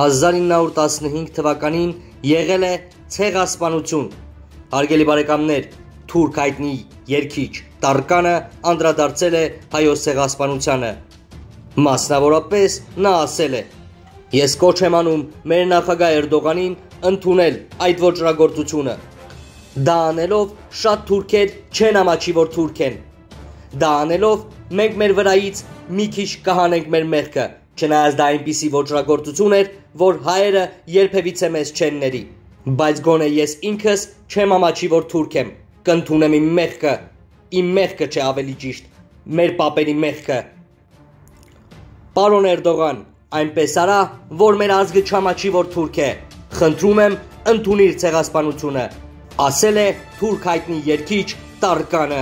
1915 թվականին եղել է ցեղասպանություն։ Հարգելի բարեկամներ, թուրք հայտնի երկիչ Տարկանը անդրադարձել է հայոց ցեղասպանությանը։ Մասնավորապես նա ասել է. Ես կոչ եմ անում մեր նախագահ Էրդողանին ընդունել այդ ոչրագործությունը։ Դա անելով շատ թուրքեր չեն ամաչի որ թուրք են։ Դա անելով մենք մեր վրայից մի քիչ կհանենք մեր մեղքը, չնայած դա այնպիսի ոչրագործություն էր, որ հայերը երբևիցե մեզ չեն ների, բայց գոնե ես ինքս չեմ ամաչի, որ թուրք եմ, կընդունեմ իմ մեղքը, իմ մեղքը չէ ավելի ճիշտ, մեր պապերի մեղքը։ Պարոն Էրդողան, այնպես արա, որ մեր ազգը չամաչի, որ թուրք է։ Խնդրում եմ, ընդունիր ցեղասպանությունը։ Ասել է թուրք հայտնի երկիչ Տարկանը։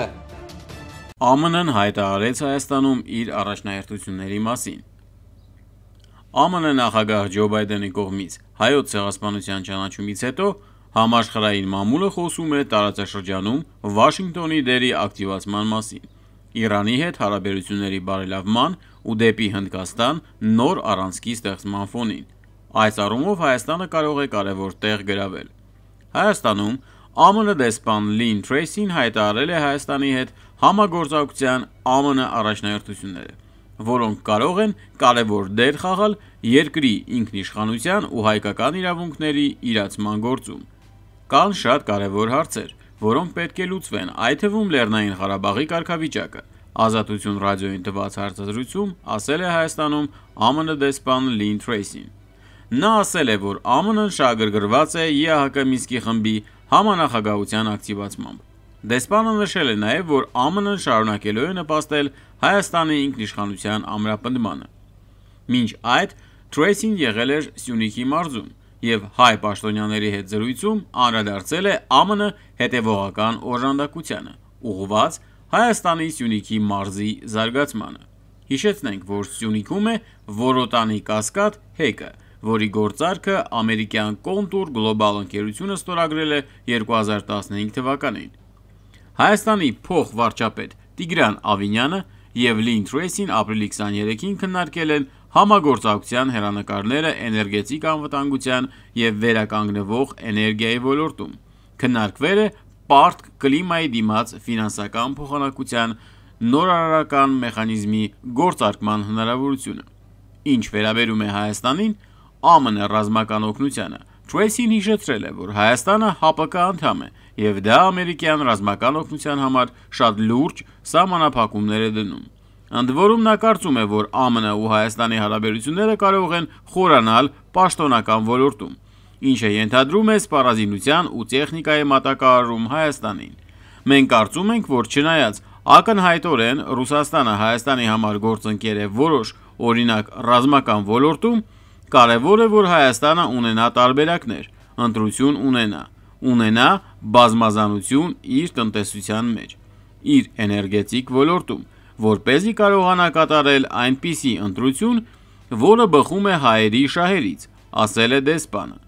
ԱՄՆ-ն հայտարարեց Հայաստանում իր առաջնահերթությունների մասին։ ԱՄՆ նախագահ Ջո Բայդենի կողմից հայոց ցեղասպանության ճանաչումից հետո համաշխարհային մամուլը խոսում է տարածաշրջանում Վաշինգտոնի դերի ակտիվացման մասին, Իրանի հետ հարաբերությունների բարելավման ու դեպի Հնդկաստան նոր առանցքի ստեղծման ֆոնին։ Այս առումով Հայաստանը կարող է կարևոր տեղ գրավել։ Հայաստանում ԱՄՆ դեսպան Լին Թրեյսին հայտարարել է Հայաստանի հետ համագործակցության ԱՄՆ առաջնահերթությունները, որոնք կարող են կարևոր դեր խաղալ երկրի ինքնիշխանության ու հայկական իրավունքների իրացման գործում։ Կան շատ կարևոր հարցեր, որոնք պետք է լուծվեն, այդ թվում Լեռնային Ղարաբաղի կարգավիճակը։ Ազատություն ռադիոյին տված հարցազրույցում ասել է Հայաստանում ԱՄՆ դեսպան Լին Թրեյսին։ Նա ասել է, որ ԱՄՆ-ն շահագրգռված է ԵԱՀԿ Մինսկի խմբի համանախագահության ակտիվացմամբ։ Դեսպանը նշել է նաև, որ ԱՄՆ-ն շարունակելու է նպաստել Հայաստանի ինքնիշխանության ամրապնդմանը։ Մինչ այդ, Թրեյսին եղել էր Սյունիքի մարզում և հայ պաշտոնյաների հետ զրույցում անդրադարձել է ԱՄՆ հետևողական օժանդակությանը, ուղղված Հայաստանի Սյունիքի մարզի զարգացմանը։ Հիշեցնենք, որ Սյունիքում է Որոտանի կասկադ հեքը, որի գործարքը ամերիկյան Contour Global ընկերությունը ստորագրել է 2015 թվականին։ Հայաստանի փոխվարչապետ Տիգրան Ավինյանը և Լին Թրեյսին ապրիլի 23-ին քննարկել են համագործակցության հեռանկարները էներգետիկ անվտանգության և վերականգնվող էներգիայի ոլորտում։ Քննարկվել է պարտք կլիմայի դիմաց ֆինանսական փոխանակության նորարարական մեխանիզմի գործարկման հնարավորությունը։ Ինչ վերաբերում է Հայաստանին, ԱՄՆ ռազմական օգնությանը, Թրեյսին հիշեցրել է, որ Հայաստանը ՀԱՊԿ անդամ է, և դա ամերիկյան ռազմական օգնության համար շատ լուրջ սահմանափակումներ է դնում։ Ընդ որում նա կարծում է, որ ԱՄՆ ու Հայաստանի հարաբերությունները կարող են խորանալ պաշտոնական ոլորտում, ինչը ենթադրում է սպառազինության ու տեխնիկայի մատակարարում Հայաստանին։ Մենք կարծում ենք, որ չնայած ակնհայտորեն Ռուսաստանը Հայաստանի համար գործընկեր է որոշ օրինակ ռազմական ոլորտում, կարևոր է, որ Հայաստանը ունենա տարբերակներ, ընտրություն ունենա, ունենա բազմազանություն իր տնտեսության մեջ, իր էներգետիկ ոլորտում, որպեսզի կարողանա կատարել այնպիսի ընտրություն, որը բխում է հայերի շահերից, ասել է դեսպանը։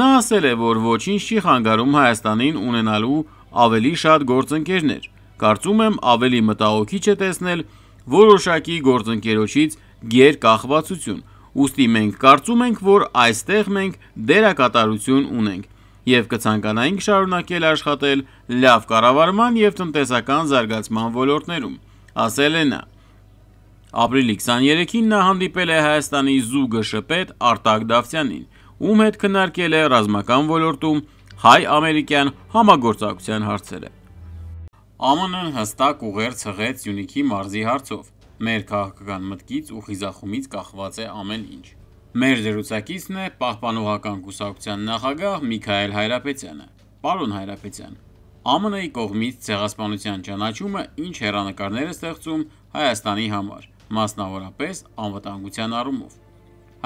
Նա ասել է, որ ոչինչ չի խանգարում Հայաստանին ունենալու ավելի շատ գործընկերներ։ Կարծում եմ ավելի մտահոգիչ է տեսնել որոշակի գործընկերոջից գեր կախվածություն։ Ոստի մենք կարծում ենք, որ այստեղ մենք դերակատարություն ունենք եւ կցանկանայինք շարունակել աշխատել լավ կառավարման եւ տնտեսական զարգացման ոլորտներում ասել է նա։ Ապրիլի 23-ին նա հանդիպել է Հայաստանի զուգը շպետ Արտակ Դավթյանին, ում հետ քննարկել է ռազմական ոլորտում հայ-ամերիկյան համագործակցության հարցերը։ ԱՄՆ-ն հստակ ուղեր ցղեց Յունիկի մարզի հարցով։ Մեր քաղաքական մտքից ու խիզախումից կախված է ամեն ինչ։ Մեր զրուցակիցն է պահպանողական կուսակցության նախագահ Միքայել Հայրապետյանը։ Պարոն Հայրապետյան, ԱՄՆ-ի կողմից ցեղասպանության ճանաչումը ինչ հերանեկարներ է ստեղծում Հայաստանի համար, մասնավորապես անվտանգության առումով։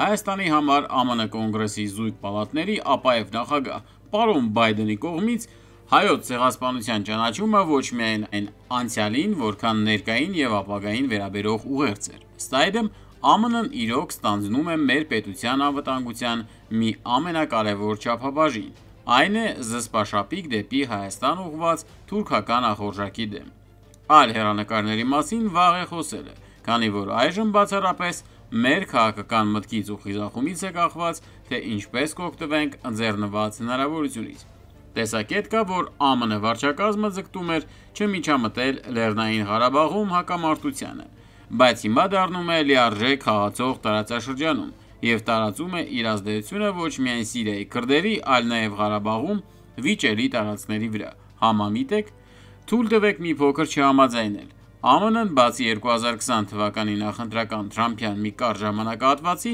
Հայաստանի համար ԱՄՆ Կոնգրեսի զույգ պալատների ԱՊԵՎ նախագահ պարոն Բայդենի կողմից հայոց ցեղասպանության ճանաչումը ոչ միայն այն անցյալին, որքան ներկային եւ ապագային վերաբերող ուղերձ էր։ Ըստ այդմ, ԱՄՆ-ն իրոք ստանձնում է մեր պետության անվտանգության մի ամենակարևոր չափաբաժին։ Այն է զսպաշապիկ դեպի Հայաստան ուղված թուրքական ախորժակի դեմ։ Այլ հերանեկարների մասին վաղ է խոսելը, քանի որ այժմ բացառապես մեր քաղաքական մտքից ու խիզախումից է կախված, թե ինչպես կօգտվենք ընձեռնված հնարավորությունից։ Տեսակետ կա, որ ԱՄՆ վարչակազմը ձգտում էր չմիջամտել Լեռնային Ղարաբաղում հակամարտությանը, բայց հիմա դառնում է լիարժեք խաղացող տարածաշրջանում, եւ տարածում է իր ազդեցությունը ոչ միայն Սիրիայի քրդերի, այլ նաեւ Ղարաբաղում վիճելի տարածքների վրա։ Համամիտ եք, թույլ տվեք մի փոքր չհամաձայնել։ ԱՄՆ-ն բացի 2020 թվականի նախընտրական Թրամփյան մի կարճ ժամանակահատվածի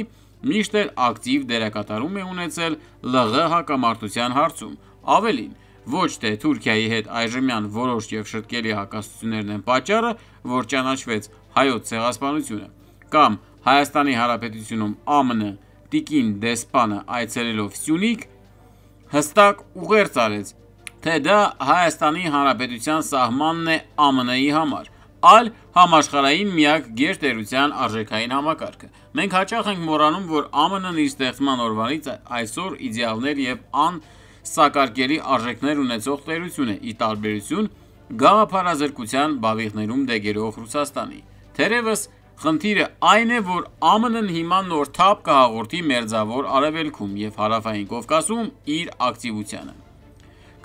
միշտ էլ ակտիվ դերակատարում է ունեցել ԼՂ հակամարտության հարցում։ Ավելին, ոչ թե Թուրքիայի հետ այժմյան որոշ եւ շտկելի հակասություններն են պատճառը, որ ճանաչվեց հայոց ցեղասպանությունը, կամ Հայաստանի Հանրապետությունում ԱՄՆ տիկին դեսպանը այցելելով Սյունիք հստակ ուղերձ արեց, թե դա Հայաստանի Հանրապետության սահմանն է ԱՄՆ-ի համար, այլ համաշխարհային միակ գերտերության արժեքային համակարգը։ Մենք հաճախ ենք մոռանում, որ ԱՄՆ-ն իր ստեղծման օրվանից այսօր իդեալներ եւ ան սակարկելի արժեքներ ունեցող տերություն է՝ ի տարբերություն գաղափարազրկության բավիղներում դեգերող Ռուսաստանի։ Թերևս Խնդիրը այն է, որ ԱՄՆ-ն հիմա նոր թափ կհաղորդի Մերձավոր Արևելքում եւ Հարավային Կովկասում իր ակտիվությանը։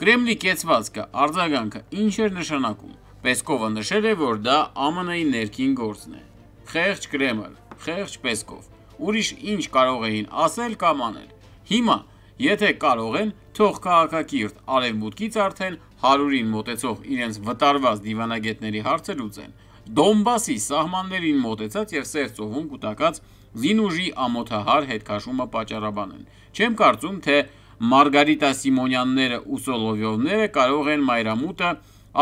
Կրեմլի կեցվածքը, արձագանքը ինչ էր նշանակում։ Պեսկովը նշել է, որ դա ԱՄՆ-ի ներքին գործն է։ Խեղճ Կրեմլ, խեղճ Պեսկով։ Ուրիշ ինչ կարող էին ասել կամ անել։ Հիմա, եթե կարող են, թող քաղաքակիրթ արևմուտքից արդեն 100-ին մոտեցող իրենց վտարված դիվանագետների հարցը լուծեն Դոնբասի սահմաններին մոտեցած եւ Սև ծովում կուտակած զինուժի ամոթահար հետքաշումը պատճառաբան են։ Չեմ կարծում, թե Մարգարիտա Սիմոնյանները ու Սոլովյովները կարող են մայրամուտը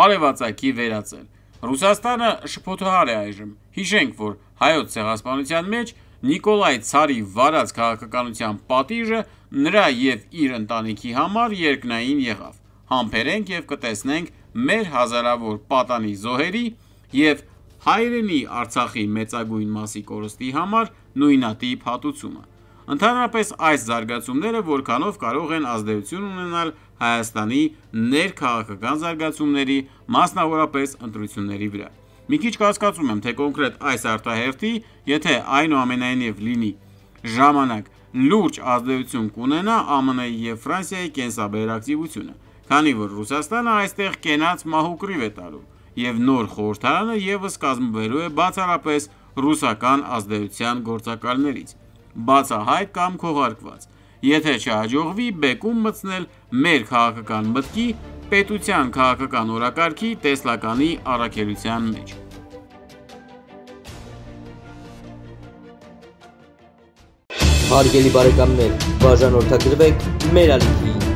արևածագի վերածել։ Ռուսաստանը շփոթահար է այժմ։ Հիշենք, որ հայոց ցեղասպանության մեջ Նիկոլայ Ցարի վարած քաղաքականության պատիժը նրա եւ իր ընտանիքի համար երկնային եղավ։ Համբերենք եւ կտեսնենք մեր հազարավոր պատանի զոհերի եւ հայրենի Արցախի մեծագույն մասի կորստի համար նույնատիպ հատուցումը։ Ընդհանրապես այս զարգացումները որքանով կարող են ազդեցություն ունենալ Հայաստանի ներքաղաքական զարգացումների, մասնավորապես ընտրությունների վրա։ Մի քիչ կասկածում եմ, թե կոնկրետ այս արտահերթի, եթե այնուամենայնիվ լինի ժամանակ լուրջ ազդեցություն կունենա ԱՄՆ-ի և Ֆրանսիայի կենսաբերակցությունը, քանի որ Ռուսաստանը այստեղ կենաց մահուկռիվ է տալու եւ նոր խորհրդարանը եւս կազմվելու է բացառապես ռուսական ազդեցության գործակալներից, բացահայտ կամ քողարկված։ Եթե չհաջողվի բեկում մտցնել մեր քաղաքական մտքի, պետության քաղաքական օրակարգի տեսլականի առաքելության մեջ։ Հարգելի բարեկամներ, բաժանորդագրվեք մեր ալիքի